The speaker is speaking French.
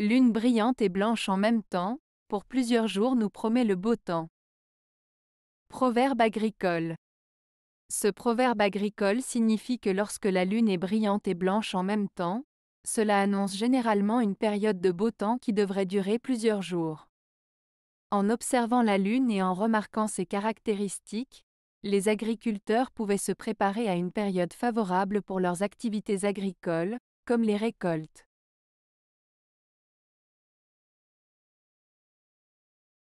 Lune brillante et blanche en même temps, pour plusieurs jours nous promet le beau temps. Proverbe agricole. Ce proverbe agricole signifie que lorsque la lune est brillante et blanche en même temps, cela annonce généralement une période de beau temps qui devrait durer plusieurs jours. En observant la lune et en remarquant ses caractéristiques, les agriculteurs pouvaient se préparer à une période favorable pour leurs activités agricoles, comme les récoltes.